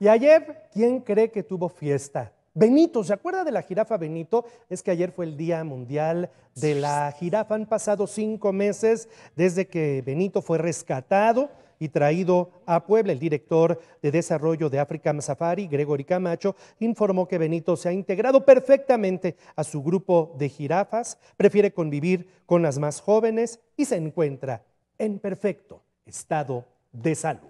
Y ayer, ¿quién cree que tuvo fiesta? Benito, ¿se acuerda de la jirafa Benito? Es que ayer fue el Día Mundial de la Jirafa. Han pasado cinco meses desde que Benito fue rescatado y traído a Puebla. El director de Desarrollo de África Safari, Gregory Camacho, informó que Benito se ha integrado perfectamente a su grupo de jirafas, prefiere convivir con las más jóvenes y se encuentra en perfecto estado de salud.